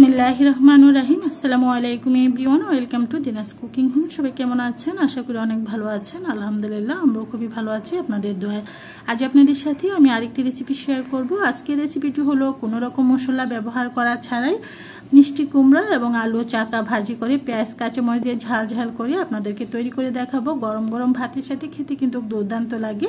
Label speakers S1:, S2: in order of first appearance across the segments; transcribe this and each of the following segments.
S1: বিসমিল্লাহ রহমান রাহিম আসসালামু আলাইকুম everyone welcome to Dina's cooking home সবাই কেমন আছেন আশা করি অনেক ভালো আছেন আলহামদুলিল্লাহ আমরাও খুবই ভালো আছি আপনাদের দোয়ায় আজ আপনাদের সাথে আমি আরেকটি রেসিপি শেয়ার করব আজকের রেসিপিটি হলো কোনো রকম মশলা ব্যবহার করা ছাড়াই মিষ্টি কুমড়া এবং আলু চাকা ভাজি করে পেঁয়াজ কাঁচামরিচ দিয়ে ঝাল ঝাল করে আপনাদেরকে তৈরি করে দেখাবো গরম গরম ভাতের সাথে খেতে কিন্তু দুর্দান্ত লাগে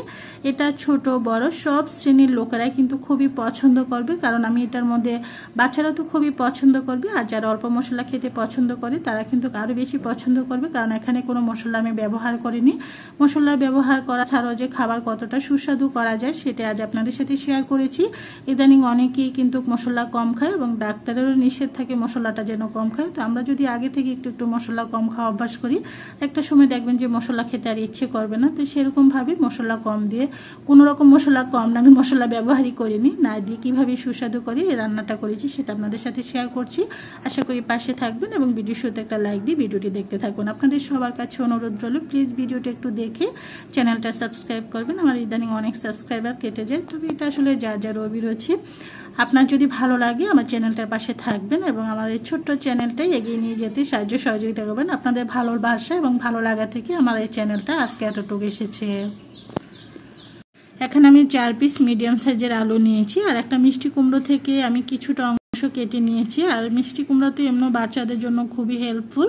S1: এটা ছোট বড় সব শ্রেণীর লোকেরাই কিন্তু খুবই পছন্দ করবে কারণ আমি এটার মধ্যে বাচ্চারা তো খুবই পছন্দ করবে আর যারা অল্প মশলা খেতে পছন্দ করে তারা কিন্তু আরও বেশি পছন্দ করবে কারণ এখানে কোনো মশলা আমি ব্যবহার করিনি মশলা ব্যবহার করা ছাড়াও যে খাবার কতটা সুস্বাদু করা যায় সেটা আজ আপনাদের সাথে শেয়ার করেছি ইদানিং অনেকেই কিন্তু মশলা কম খায় এবং ডাক্তারেরও নিষেধ থাকে থেকে মশলাটা যেন কম খায় তো আমরা যদি আগে থেকে একটু একটু মশলা কম খাওয়া অভ্যাস করি একটা সময় দেখবেন যে মশলা খেতে আর ইচ্ছে করবে না তো সেরকমভাবে মশলা কম দিয়ে কোনো রকম মশলা কম না আমি মশলা ব্যবহারই করিনি না দিয়ে কীভাবে সুস্বাদু করে রান্নাটা করেছি সেটা আপনাদের সাথে শেয়ার করছি আশা করি পাশে থাকবেন এবং ভিডিও শুতে একটা লাইক দিয়ে ভিডিওটি দেখতে থাকুন আপনাদের সবার কাছে অনুরোধ রইল প্লিজ ভিডিওটা একটু দেখে চ্যানেলটা সাবস্ক্রাইব করবেন আমার ইদানিং অনেক সাবস্ক্রাইবার কেটে যায় তবে এটা আসলে যা যা রবি রয়েছে আপনার যদি ভালো লাগে আমার চ্যানেলটার পাশে থাকবেন এবং আমার এই ছোট্ট চ্যানেলটাই এগিয়ে নিয়ে যেতে সাহায্য সহযোগিতা করবেন আপনাদের ভালোবাসা এবং ভালো লাগা থেকে আমার এই চ্যানেলটা আজকে এতটুকু এসেছে এখানে আমি চার পিস মিডিয়াম সাইজের আলু নিয়েছি আর একটা মিষ্টি কুমড়ো থেকে আমি কিছুটা অংশ কেটে নিয়েছি আর মিষ্টি কুমড়া তো এমনি বাচ্চাদের জন্য খুবই হেল্পফুল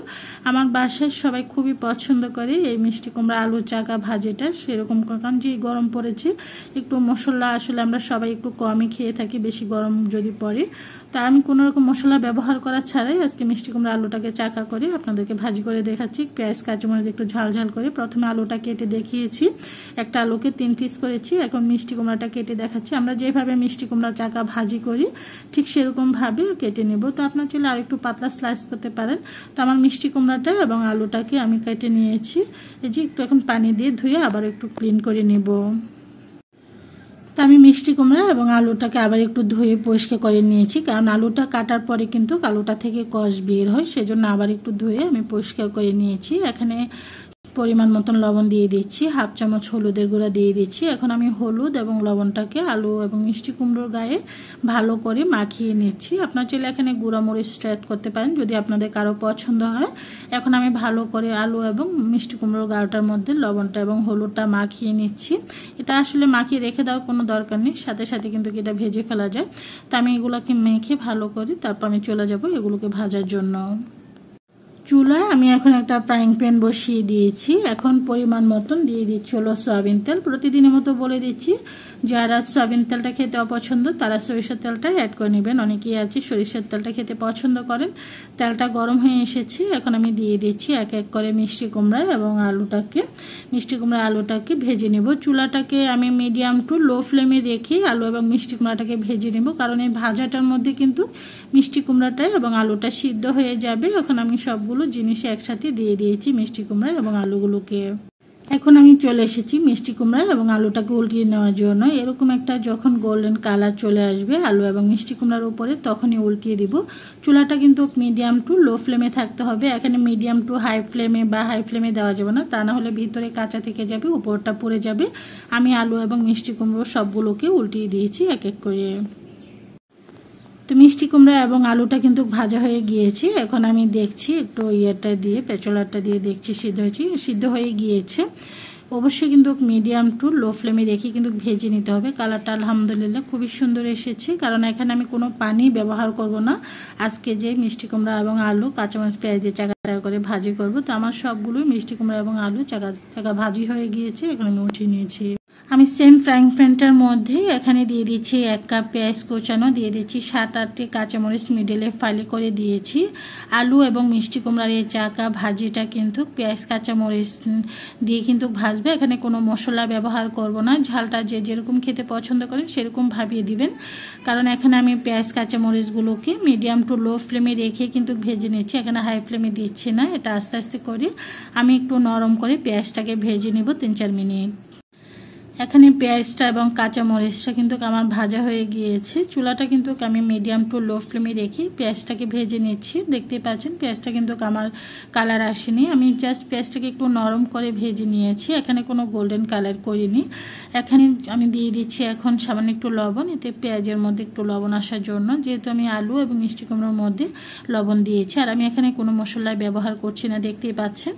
S1: আমার বাসায় সবাই খুবই পছন্দ করে এই মিষ্টি কুমড়া আলু চাকা ভাজিটা সেরকম কারণ যে গরম পড়েছে একটু মশলা আসলে আমরা সবাই একটু কমই খেয়ে থাকি বেশি গরম যদি পড়ে তা আমি কোনো রকম মশলা ব্যবহার করা ছাড়াই আজকে মিষ্টি কুমড়া আলুটাকে চাকা করে আপনাদেরকে ভাজি করে দেখাচ্ছি পেঁয়াজ কাঁচামরিচ একটু ঝাল ঝাল করে প্রথমে আলুটা কেটে দেখিয়েছি একটা আলুকে তিন পিস করেছি এখন মিষ্টি কুমড়াটা কেটে দেখাচ্ছি আমরা যেভাবে মিষ্টি কুমড়া চাকা ভাজি করি ঠিক সেরকম এরকমভাবে কেটে নেব তো আপনার চাইলে আর একটু পাতলা স্লাইস করতে পারেন তো আমার মিষ্টি কুমড়াটা এবং আলুটাকে আমি কেটে নিয়েছি এই যে একটু এখন পানি দিয়ে ধুয়ে আবার একটু ক্লিন করে নেব তো আমি মিষ্টি কুমড়া এবং আলুটাকে আবার একটু ধুয়ে পরিষ্কার করে নিয়েছি কারণ আলুটা কাটার পরে কিন্তু আলুটা থেকে কষ বের হয় সেজন্য আবার একটু ধুয়ে আমি পরিষ্কার করে নিয়েছি এখানে পরিমাণ মতন লবণ দিয়ে দিচ্ছি হাফ চামচ হলুদের গুঁড়া দিয়ে দিচ্ছি এখন আমি হলুদ এবং লবণটাকে আলু এবং মিষ্টি কুমড়োর গায়ে ভালো করে মাখিয়ে নিচ্ছি আপনার চাইলে এখানে গুঁড়া মরিচ স্ট্রেট করতে পারেন যদি আপনাদের কারো পছন্দ হয় এখন আমি ভালো করে আলু এবং মিষ্টি কুমড়োর গাওটার মধ্যে লবণটা এবং হলুদটা মাখিয়ে নিচ্ছি এটা আসলে মাখিয়ে রেখে দেওয়ার কোনো দরকার নেই সাথে সাথে কিন্তু এটা ভেজে ফেলা যায় তো আমি এগুলোকে মেখে ভালো করে তারপর আমি চলে যাব এগুলোকে ভাজার জন্য চুলায় আমি এখন একটা ফ্রাইং প্যান বসিয়ে দিয়েছি এখন পরিমাণ মতন দিয়ে দিচ্ছি হলো সয়াবিন তেল প্রতিদিনের মতো বলে দিচ্ছি যারা সয়াবিন তেলটা খেতে অপছন্দ তারা সরিষার তেলটা অ্যাড করে নেবেন অনেকেই আছে সরিষার তেলটা খেতে পছন্দ করেন তেলটা গরম হয়ে এসেছে এখন আমি দিয়ে দিচ্ছি এক এক করে মিষ্টি কুমড়া এবং আলুটাকে মিষ্টি কুমড়া আলুটাকে ভেজে নেব চুলাটাকে আমি মিডিয়াম টু লো ফ্লেমে রেখে আলু এবং মিষ্টি কুমড়াটাকে ভেজে নেব কারণ এই ভাজাটার মধ্যে কিন্তু মিষ্টি কুমড়াটা এবং আলুটা সিদ্ধ হয়ে যাবে এখন আমি সবগুলো সবগুলো জিনিসে একসাথে দিয়ে দিয়েছি মিষ্টি কুমড়া এবং আলুগুলোকে এখন আমি চলে এসেছি মিষ্টি কুমড়া এবং আলুটাকে উল্টিয়ে নেওয়ার জন্য এরকম একটা যখন গোল্ডেন কালার চলে আসবে আলু এবং মিষ্টি কুমড়ার উপরে তখনই উল্টিয়ে দিব চুলাটা কিন্তু মিডিয়াম টু লো ফ্লেমে থাকতে হবে এখানে মিডিয়াম টু হাই ফ্লেমে বা হাই ফ্লেমে দেওয়া যাবে না তা না হলে ভিতরে কাঁচা থেকে যাবে উপরটা পড়ে যাবে আমি আলু এবং মিষ্টি কুমড়ো সবগুলোকে উল্টিয়ে দিয়েছি এক এক করে তো মিষ্টি কুমড়া এবং আলুটা কিন্তু ভাজা হয়ে গিয়েছে এখন আমি দেখছি একটু ইয়েটা দিয়ে পেঁচলাটা দিয়ে দেখছি সিদ্ধ হয়েছে সিদ্ধ হয়ে গিয়েছে অবশ্যই কিন্তু মিডিয়াম টু লো ফ্লেমে রেখে কিন্তু ভেজে নিতে হবে কালারটা আলহামদুলিল্লাহ খুবই সুন্দর এসেছে কারণ এখানে আমি কোনো পানি ব্যবহার করব না আজকে যে মিষ্টি কুমড়া এবং আলু কাঁচামরিচ পেঁয়াজ দিয়ে চাকা চাকা করে ভাজি করব তো আমার সবগুলোই মিষ্টি কুমড়া এবং আলু চাকা চাকা ভাজি হয়ে গিয়েছে এখন আমি উঠিয়ে নিয়েছি আমি সেম ফ্রাইং প্যানটার মধ্যে এখানে দিয়ে দিচ্ছি এক কাপ পেঁয়াজ কোচানো দিয়ে দিচ্ছি সাত আটটি কাঁচামরিচ মিডলে ফালি করে দিয়েছি আলু এবং মিষ্টি কুমড়ার এই চাকা ভাজিটা কিন্তু পেঁয়াজ কাঁচামরিচ দিয়ে কিন্তু ভাজবে এখানে কোনো মশলা ব্যবহার করব না ঝালটা যে যেরকম খেতে পছন্দ করেন সেরকম ভাবিয়ে দিবেন কারণ এখানে আমি পেঁয়াজ কাঁচামরিচগুলোকে মিডিয়াম টু লো ফ্লেমে রেখে কিন্তু ভেজে নিচ্ছি এখানে হাই ফ্লেমে দিচ্ছি না এটা আস্তে আস্তে করে আমি একটু নরম করে পেঁয়াজটাকে ভেজে নেব তিন চার মিনিট এখানে পেঁয়াজটা এবং কাঁচামরিচটা কিন্তু আমার ভাজা হয়ে গিয়েছে চুলাটা কিন্তু আমি মিডিয়াম টু লো ফ্লেমে রেখে পেঁয়াজটাকে ভেজে নিচ্ছি দেখতে পাচ্ছেন পেঁয়াজটা কিন্তু আমার কালার আসেনি আমি জাস্ট পেঁয়াজটাকে একটু নরম করে ভেজে নিয়েছি এখানে কোনো গোল্ডেন কালার করিনি এখানে আমি দিয়ে দিচ্ছি এখন সামান্য একটু লবণ এতে পেঁয়াজের মধ্যে একটু লবণ আসার জন্য যেহেতু আমি আলু এবং মিষ্টি কুমড়োর মধ্যে লবণ দিয়েছি আর আমি এখানে কোনো মশলা ব্যবহার করছি না দেখতেই পাচ্ছেন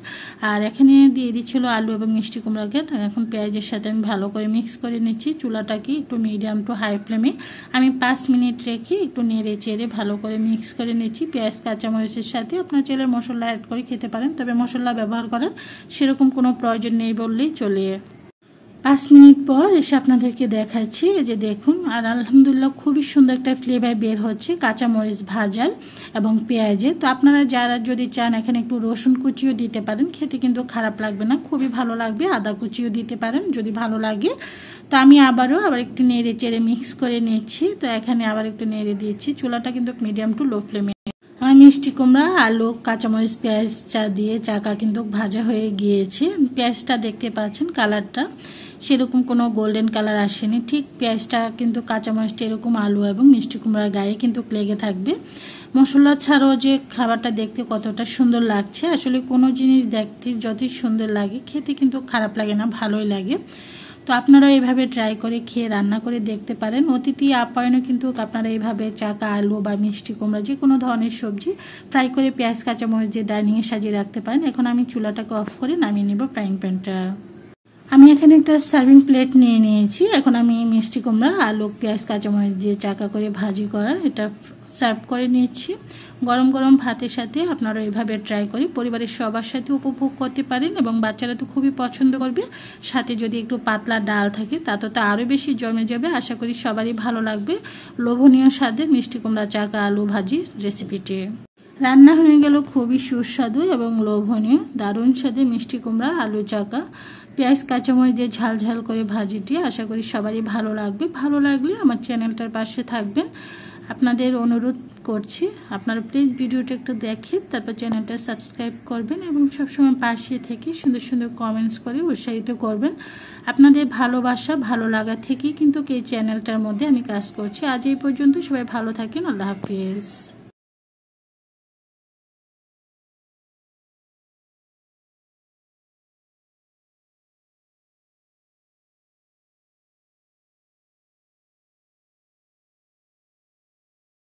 S1: আর এখানে দিয়ে দিচ্ছিল আলু এবং মিষ্টি কুমড়াকে এখন পেঁয়াজের সাথে আমি ভালো করে মিক্স করে নিচ্ছি চুলাটা কি একটু মিডিয়াম টু হাই ফ্লেমে আমি পাঁচ মিনিট রেখে একটু নেড়ে চেড়ে ভালো করে মিক্স করে নিচ্ছি পেঁয়াজ কাঁচামরিচের সাথে আপনার চেলে মশলা অ্যাড করে খেতে পারেন তবে মশলা ব্যবহার করার সেরকম কোনো প্রয়োজন নেই বললেই চলে পাঁচ মিনিট পর এসে আপনাদেরকে দেখাচ্ছি যে দেখুন আর আলহামদুলিল্লাহ খুবই সুন্দর একটা ফ্লেভার বের হচ্ছে কাঁচামরিচ ভাজার এবং পেঁয়াজে তো আপনারা যারা যদি চান এখানে একটু রসুন কুচিও দিতে পারেন খেতে কিন্তু খারাপ লাগবে না খুবই ভালো লাগবে আদা কুচিও দিতে পারেন যদি ভালো লাগে তো আমি আবারও আবার একটু নেড়ে চেড়ে মিক্স করে নিচ্ছি তো এখানে আবার একটু নেড়ে দিচ্ছি চুলাটা কিন্তু মিডিয়াম টু লো ফ্লেমে আমার মিষ্টি কুমড়া আলু কাঁচামরিচ পেঁয়াজ চা দিয়ে চাকা কিন্তু ভাজা হয়ে গিয়েছে পেঁয়াজটা দেখতে পাচ্ছেন কালারটা সেরকম কোনো গোল্ডেন কালার আসেনি ঠিক পেঁয়াজটা কিন্তু কাঁচামরিচটা এরকম আলু এবং মিষ্টি কুমড়ার গায়ে কিন্তু লেগে থাকবে মশলা ছাড়াও যে খাবারটা দেখতে কতটা সুন্দর লাগছে আসলে কোনো জিনিস দেখতে যতই সুন্দর লাগে খেতে কিন্তু খারাপ লাগে না ভালোই লাগে তো আপনারা এইভাবে ট্রাই করে খেয়ে রান্না করে দেখতে পারেন অতিথি আপ্যায়নও কিন্তু আপনারা এইভাবে চাকা আলু বা মিষ্টি কুমড়া যে কোনো ধরনের সবজি ফ্রাই করে পেঁয়াজ কাঁচামরিচ দিয়ে ডাইনিংয়ে সাজিয়ে রাখতে পারেন এখন আমি চুলাটাকে অফ করে নামিয়ে নেব ফ্রাইং প্যানটা আমি এখানে একটা সার্ভিং প্লেট নিয়ে নিয়েছি এখন আমি মিষ্টি কুমড়া আলু পেঁয়াজ কাঁচামরিচ দিয়ে চাকা করে ভাজি করা এটা সার্ভ করে নিয়েছি গরম গরম ভাতের সাথে আপনারা এভাবে ট্রাই করি পরিবারের সবার সাথে উপভোগ করতে পারেন এবং বাচ্চারা তো খুবই পছন্দ করবে সাথে যদি একটু পাতলা ডাল থাকে তা তো আরও বেশি জমে যাবে আশা করি সবারই ভালো লাগবে লোভনীয় স্বাদে মিষ্টি কুমড়া চাকা আলু ভাজি রেসিপিটি রান্না হয়ে গেল খুবই সুস্বাদু এবং লোভনীয় দারুণ স্বাদে মিষ্টি কুমড়া আলু চাকা পেঁয়াজ কাঁচামরিচ দিয়ে ঝাল ঝাল করে ভাজিটি আশা করি সবারই ভালো লাগবে ভালো লাগলে আমার চ্যানেলটার পাশে থাকবেন আপনাদের অনুরোধ করছি আপনারা প্লিজ ভিডিওটা একটু দেখে তারপর চ্যানেলটা সাবস্ক্রাইব করবেন এবং সবসময় পাশে থেকে সুন্দর সুন্দর কমেন্টস করে উৎসাহিত করবেন আপনাদের ভালোবাসা ভালো লাগা থেকেই কিন্তু এই চ্যানেলটার মধ্যে আমি কাজ করছি আজ এই পর্যন্ত সবাই ভালো থাকেন আল্লাহ হাফিজ